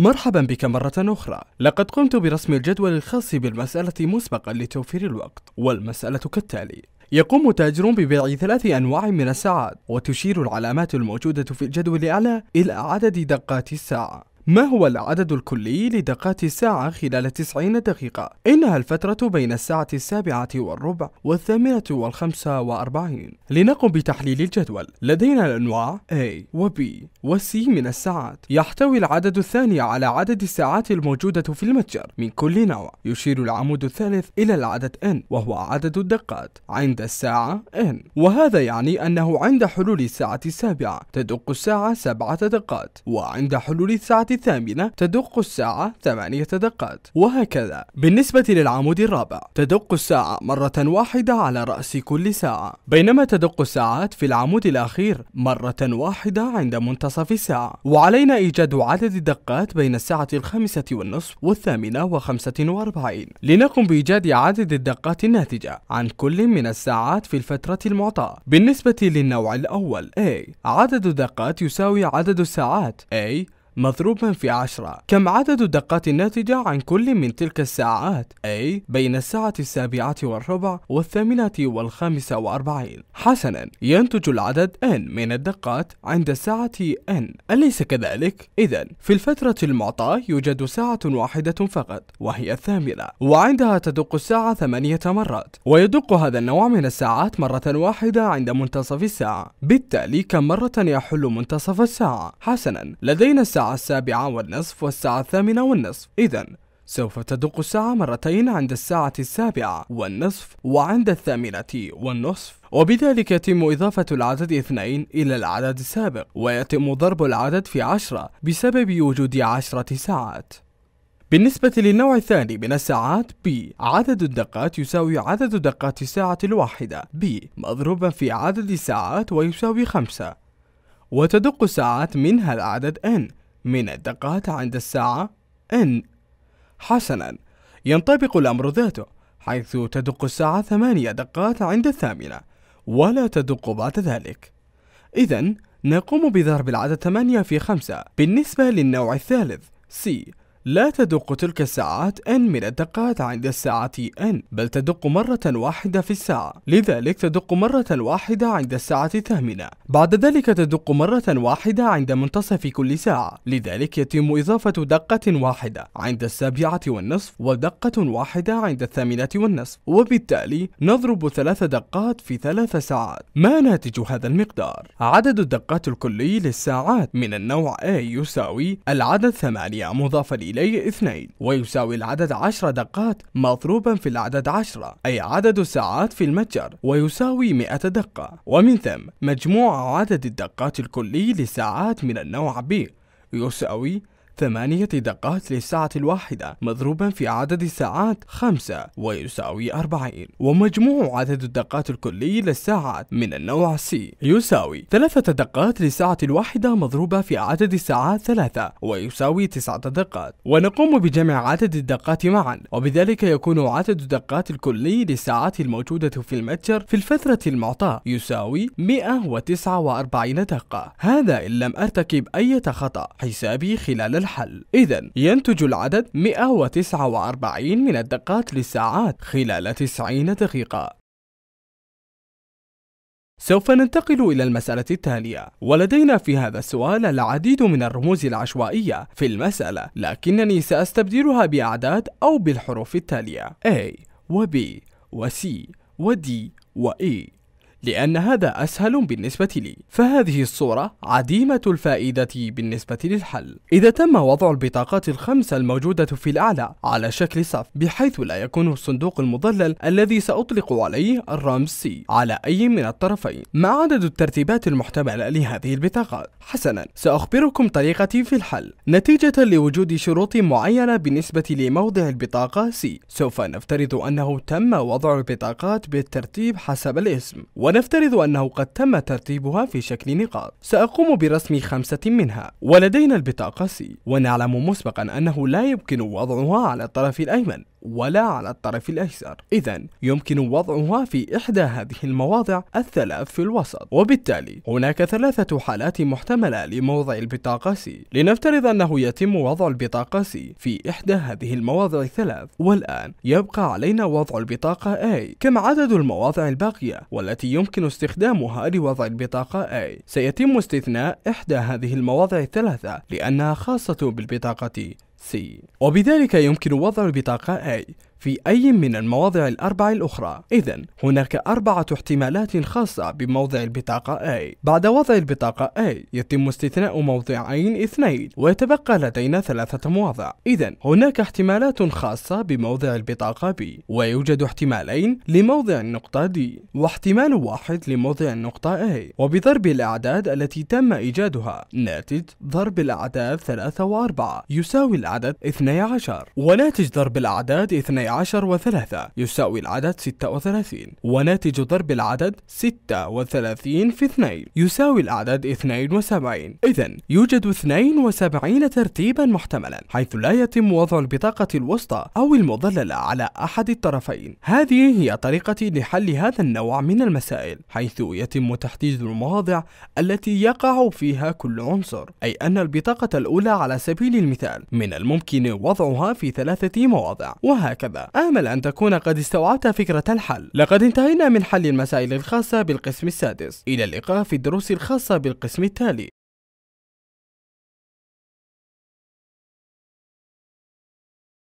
مرحبا بك مرة أخرى لقد قمت برسم الجدول الخاص بالمسألة مسبقا لتوفير الوقت والمسألة كالتالي يقوم تاجر ببيع ثلاث أنواع من الساعات وتشير العلامات الموجودة في الجدول أعلى إلى عدد دقات الساعة ما هو العدد الكلي لدقات الساعة خلال 90 دقيقة؟ إنها الفترة بين الساعة السابعة والربع والثامنة والخمسة وأربعين لنقم بتحليل الجدول لدينا الأنواع A و B و C من الساعات يحتوي العدد الثاني على عدد الساعات الموجودة في المتجر من كل نوع يشير العمود الثالث إلى العدد N وهو عدد الدقات عند الساعة N وهذا يعني أنه عند حلول الساعة السابعة تدق الساعة سبعة دقات وعند حلول الساعة الثامنة تدق الساعة ثمانية دقات وهكذا بالنسبة للعمود الرابع تدق الساعة مرة واحدة على رأس كل ساعة بينما تدق الساعات في العمود الأخير مرة واحدة عند منتصف الساعة وعلينا إيجاد عدد الدقات بين الساعة الخامسة والنصف والثامنة وخمسة واربعين لنقم بإيجاد عدد الدقات الناتجة عن كل من الساعات في الفترة المعطاة بالنسبة للنوع الأول A عدد الدقات يساوي عدد الساعات A مضروبا في عشرة كم عدد الدقات الناتجة عن كل من تلك الساعات أي بين الساعة السابعة والربع والثامنة والخامسة وأربعين حسنا ينتج العدد n من الدقات عند الساعة n أليس كذلك؟ إذا في الفترة المعطاة يوجد ساعة واحدة فقط وهي الثامنة وعندها تدق الساعة ثمانية مرات ويدق هذا النوع من الساعات مرة واحدة عند منتصف الساعة بالتالي كم مرة يحل منتصف الساعة؟ حسنا لدينا الساعة السابعة والنصف والساعة الثامنة والنصف إذا سوف تدق الساعة مرتين عند الساعة السابعة والنصف وعند الثامنة والنصف وبذلك يتم إضافة العدد اثنين إلى العدد السابق ويتم ضرب العدد في عشرة بسبب وجود عشرة ساعات بالنسبة للنوع الثاني من الساعات B عدد الدقات يساوي عدد دقات الساعة الواحدة B مضروبا في عدد الساعات ويساوي خمسة وتدق الساعات منها العدد N من الدقات عند الساعة N حسنا ينطبق الأمر ذاته حيث تدق الساعة ثمانية دقات عند الثامنة ولا تدق بعد ذلك إذا نقوم بضرب العدد ثمانية في خمسة بالنسبة للنوع الثالث C لا تدق تلك الساعات n من الدقات عند الساعة n بل تدق مرة واحدة في الساعة لذلك تدق مرة واحدة عند الساعة الثامنة بعد ذلك تدق مرة واحدة عند منتصف كل ساعة لذلك يتم إضافة دقة واحدة عند السابعة والنصف ودقة واحدة عند الثامنة والنصف وبالتالي نضرب ثلاث دقات في ثلاث ساعات ما ناتج هذا المقدار؟ عدد الدقات الكلي للساعات من النوع A يساوي العدد ثمانية مضافا إلى إليه اثنين ويساوي العدد عشر دقات مضروبا في العدد عشرة أي عدد الساعات في المتجر ويساوي 100 دقة ومن ثم مجموع عدد الدقات الكلي للساعات من النوع B يساوي ثمانية دقات للساعة الواحدة مضروبا في عدد الساعات خمسة ويساوي أربعين ومجموع عدد الدقات الكلي للساعات من النوع سي يساوي ثلاثة دقات للساعة الواحدة مضروبة في عدد الساعات ثلاثة ويساوي تسعة دقات ونقوم بجمع عدد الدقات معا وبذلك يكون عدد الدقات الكلي للساعات الموجودة في المتجر في الفترة المعطاة يساوي 149 دقة هذا إن لم أرتكب أي خطأ حسابي خلال الحصة الحل إذا ينتج العدد 149 من الدقات للساعات خلال 90 دقيقة سوف ننتقل إلى المسألة التالية ولدينا في هذا السؤال العديد من الرموز العشوائية في المسألة لكنني سأستبدلها بأعداد أو بالحروف التالية A و B و C و D و E لأن هذا أسهل بالنسبة لي فهذه الصورة عديمة الفائدة بالنسبة للحل إذا تم وضع البطاقات الخمسة الموجودة في الأعلى على شكل صف بحيث لا يكون الصندوق المضلل الذي سأطلق عليه الرمز سي على أي من الطرفين مع عدد الترتيبات المحتملة لهذه البطاقات حسنا سأخبركم طريقتي في الحل نتيجة لوجود شروط معينة بالنسبة لموضع البطاقة سي سوف نفترض أنه تم وضع البطاقات بالترتيب حسب الاسم ونفترض أنه قد تم ترتيبها في شكل نقاط سأقوم برسم خمسة منها ولدينا البطاقة سي ونعلم مسبقا أنه لا يمكن وضعها على الطرف الأيمن ولا على الطرف الأيسر إذا يمكن وضعها في إحدى هذه المواضع الثلاث في الوسط وبالتالي هناك ثلاثة حالات محتملة لموضع البطاقة سي لنفترض أنه يتم وضع البطاقة سي في إحدى هذه المواضع الثلاث والآن يبقى علينا وضع البطاقة A كم عدد المواضع الباقية والتي يمكن استخدامها لوضع البطاقة A سيتم استثناء إحدى هذه المواضع الثلاثة لأنها خاصة بالبطاقة C وبذلك يمكن وضع البطاقة A في أي من المواضع الأربع الأخرى إذا هناك أربعة احتمالات خاصة بموضع البطاقة A بعد وضع البطاقة A يتم استثناء موضعين اثنين ويتبقى لدينا ثلاثة مواضع إذا هناك احتمالات خاصة بموضع البطاقة B ويوجد احتمالين لموضع النقطة D واحتمال واحد لموضع النقطة A وبضرب الأعداد التي تم إيجادها ناتج ضرب الأعداد 3 و4 يساوي العدد 12 وناتج ضرب الأعداد 12 عشر وثلاثة يساوي العدد ستة وثلاثين وناتج ضرب العدد ستة وثلاثين في اثنين يساوي العدد اثنين وسبعين إذا يوجد اثنين وسبعين ترتيبا محتملا حيث لا يتم وضع البطاقة الوسطى أو المضللة على أحد الطرفين هذه هي طريقتي لحل هذا النوع من المسائل حيث يتم تحديد المواضع التي يقع فيها كل عنصر أي أن البطاقة الأولى على سبيل المثال من الممكن وضعها في ثلاثة مواضع وهكذا آمل أن تكون قد استوعبت فكرة الحل لقد انتهينا من حل المسائل الخاصة بالقسم السادس إلى اللقاء في الدروس الخاصة بالقسم التالي